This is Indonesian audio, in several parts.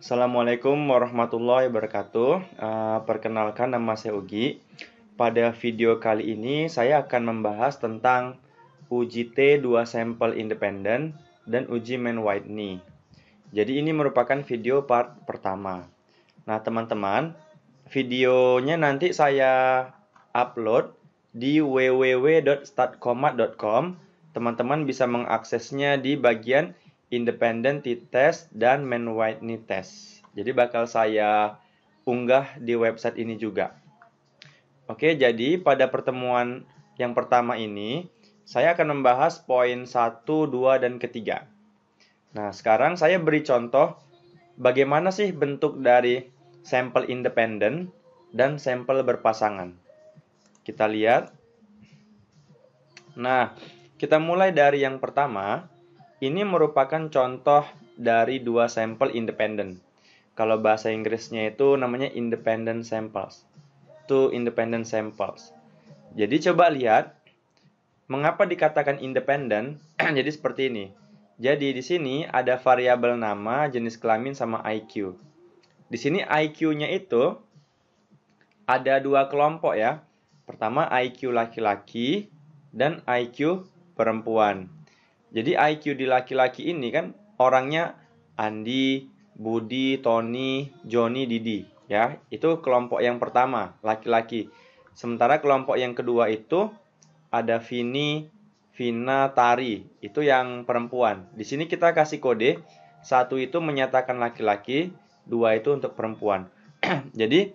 Assalamualaikum warahmatullahi wabarakatuh. Eh, perkenalkan nama saya Ugi. Pada video kali ini saya akan membahas tentang uji T2 sampel independen dan uji man Whitney. Jadi ini merupakan video part pertama. Nah, teman-teman, videonya nanti saya upload di www.statkomat.com. Teman-teman bisa mengaksesnya di bagian Independent T-Test, dan Man Whitney Test. Jadi bakal saya unggah di website ini juga. Oke, jadi pada pertemuan yang pertama ini, saya akan membahas poin 1, 2, dan ketiga. Nah, sekarang saya beri contoh bagaimana sih bentuk dari sampel independen dan sampel berpasangan. Kita lihat. Nah, kita mulai dari yang pertama, ini merupakan contoh dari dua sampel independen. Kalau bahasa Inggrisnya itu namanya independent samples. Two independent samples. Jadi coba lihat mengapa dikatakan independen? Jadi seperti ini. Jadi di sini ada variabel nama, jenis kelamin sama IQ. Di sini IQ-nya itu ada dua kelompok ya. Pertama IQ laki-laki dan IQ perempuan. Jadi IQ di laki-laki ini kan orangnya Andi, Budi, Tony, Joni, Didi, ya. Itu kelompok yang pertama, laki-laki. Sementara kelompok yang kedua itu ada Vini, Vina, Tari. Itu yang perempuan. Di sini kita kasih kode. Satu itu menyatakan laki-laki, dua itu untuk perempuan. Jadi,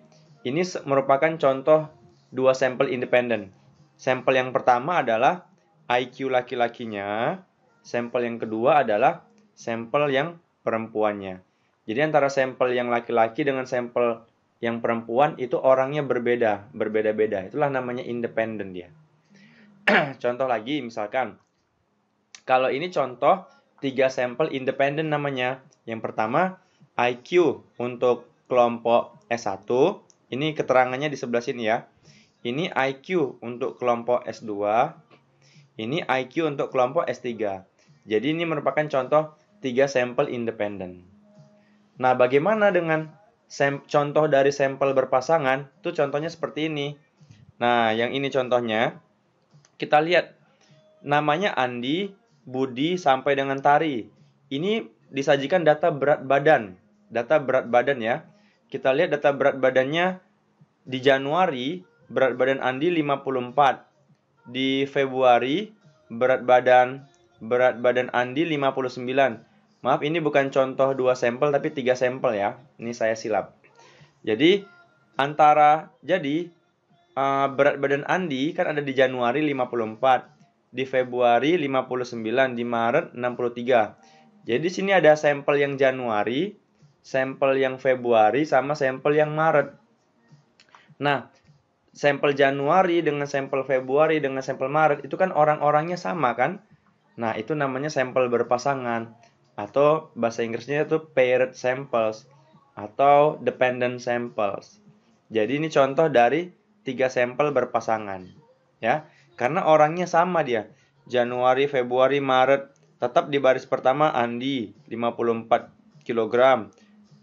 ini merupakan contoh dua sampel independen. Sampel yang pertama adalah IQ laki-lakinya sampel yang kedua adalah sampel yang perempuannya. Jadi antara sampel yang laki-laki dengan sampel yang perempuan itu orangnya berbeda, berbeda-beda. Itulah namanya independen dia. contoh lagi misalkan kalau ini contoh tiga sampel independen namanya. Yang pertama IQ untuk kelompok S1. Ini keterangannya di sebelah sini ya. Ini IQ untuk kelompok S2. Ini IQ untuk kelompok S3. Jadi ini merupakan contoh tiga sampel independen. Nah, bagaimana dengan contoh dari sampel berpasangan? Itu contohnya seperti ini. Nah, yang ini contohnya. Kita lihat namanya Andi, Budi sampai dengan Tari. Ini disajikan data berat badan. Data berat badan ya. Kita lihat data berat badannya di Januari berat badan Andi 54. Di Februari berat badan Berat badan Andi 59. Maaf, ini bukan contoh dua sampel tapi tiga sampel ya. Ini saya silap. Jadi antara jadi uh, berat badan Andi kan ada di Januari 54, di Februari 59, di Maret 63. Jadi sini ada sampel yang Januari, sampel yang Februari sama sampel yang Maret. Nah, sampel Januari dengan sampel Februari dengan sampel Maret itu kan orang-orangnya sama kan? Nah, itu namanya sampel berpasangan atau bahasa Inggrisnya itu paired samples atau dependent samples. Jadi ini contoh dari tiga sampel berpasangan, ya. Karena orangnya sama dia. Januari, Februari, Maret tetap di baris pertama Andi 54 kg.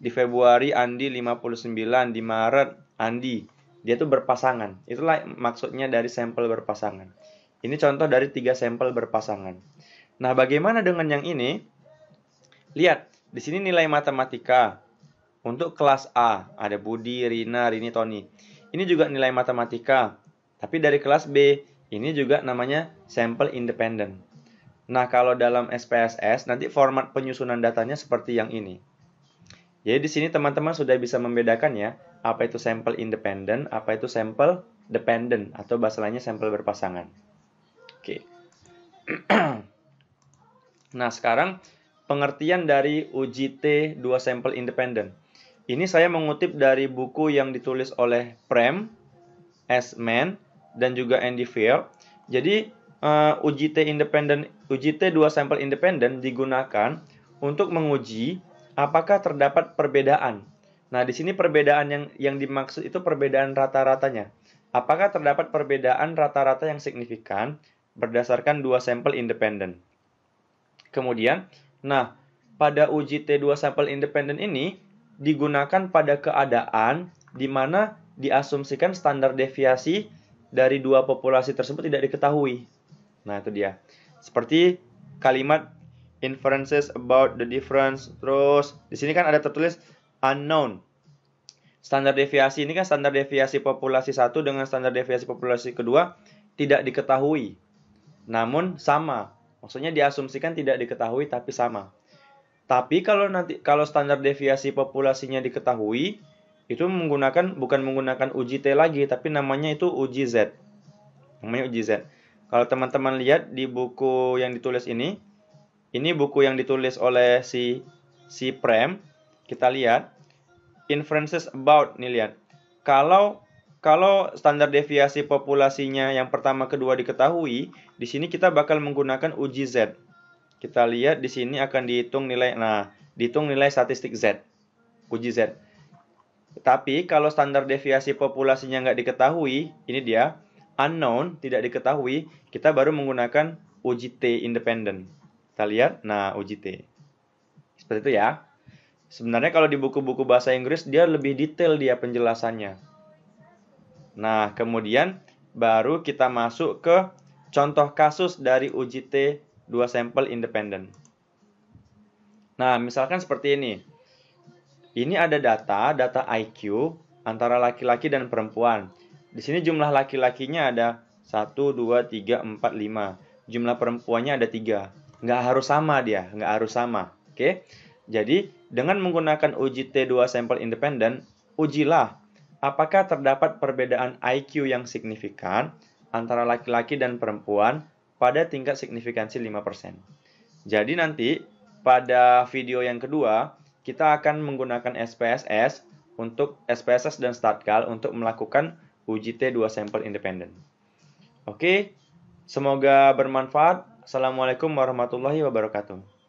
Di Februari Andi 59, di Maret Andi. Dia tuh berpasangan. Itulah maksudnya dari sampel berpasangan. Ini contoh dari tiga sampel berpasangan. Nah, bagaimana dengan yang ini? Lihat, di sini nilai matematika untuk kelas A. Ada Budi, Rina, Rini, Tony. Ini juga nilai matematika. Tapi dari kelas B, ini juga namanya sampel independen. Nah, kalau dalam SPSS, nanti format penyusunan datanya seperti yang ini. Jadi di sini teman-teman sudah bisa membedakan ya, apa itu sampel independen, apa itu sampel dependent atau bahasanya sampel berpasangan. Oke. Okay. Nah, sekarang pengertian dari UJT dua sampel independen. Ini saya mengutip dari buku yang ditulis oleh Prem, S-Man, dan juga Andy Fair. Jadi, uh, eh, UJT independen, UJT dua sampel independen digunakan untuk menguji apakah terdapat perbedaan. Nah, di sini perbedaan yang yang dimaksud itu perbedaan rata-ratanya. Apakah terdapat perbedaan rata-rata yang signifikan berdasarkan dua sampel independen? Kemudian, nah, pada uji T2 sampel independen ini digunakan pada keadaan di mana diasumsikan standar deviasi dari dua populasi tersebut tidak diketahui. Nah, itu dia. Seperti kalimat inferences about the difference terus di sini kan ada tertulis unknown. Standar deviasi ini kan standar deviasi populasi satu dengan standar deviasi populasi kedua tidak diketahui. Namun sama Maksudnya diasumsikan tidak diketahui tapi sama. Tapi kalau nanti kalau standar deviasi populasinya diketahui, itu menggunakan bukan menggunakan uji T lagi, tapi namanya itu uji Z. Namanya uji Z. Kalau teman-teman lihat di buku yang ditulis ini, ini buku yang ditulis oleh si si Prem. Kita lihat inferences about nih lihat. Kalau kalau standar deviasi populasinya yang pertama kedua diketahui, di sini kita bakal menggunakan uji Z. Kita lihat di sini akan dihitung nilai, nah, dihitung nilai statistik Z, uji Z. Tapi kalau standar deviasi populasinya nggak diketahui, ini dia, unknown, tidak diketahui, kita baru menggunakan uji T independen. Kita lihat, nah uji T. Seperti itu ya. Sebenarnya kalau di buku-buku bahasa Inggris, dia lebih detail dia penjelasannya Nah, kemudian baru kita masuk ke contoh kasus dari uji T dua sampel independen. Nah, misalkan seperti ini. Ini ada data, data IQ antara laki-laki dan perempuan. Di sini jumlah laki-lakinya ada 1, 2, 3, 4, 5. Jumlah perempuannya ada 3. Nggak harus sama dia, nggak harus sama. Oke? Jadi, dengan menggunakan uji T2 sampel independen, ujilah Apakah terdapat perbedaan IQ yang signifikan antara laki-laki dan perempuan pada tingkat signifikansi 5%? Jadi nanti pada video yang kedua, kita akan menggunakan SPSS untuk SPSS dan StatCal untuk melakukan uji T2 sampel independen. Oke, semoga bermanfaat. Assalamualaikum warahmatullahi wabarakatuh.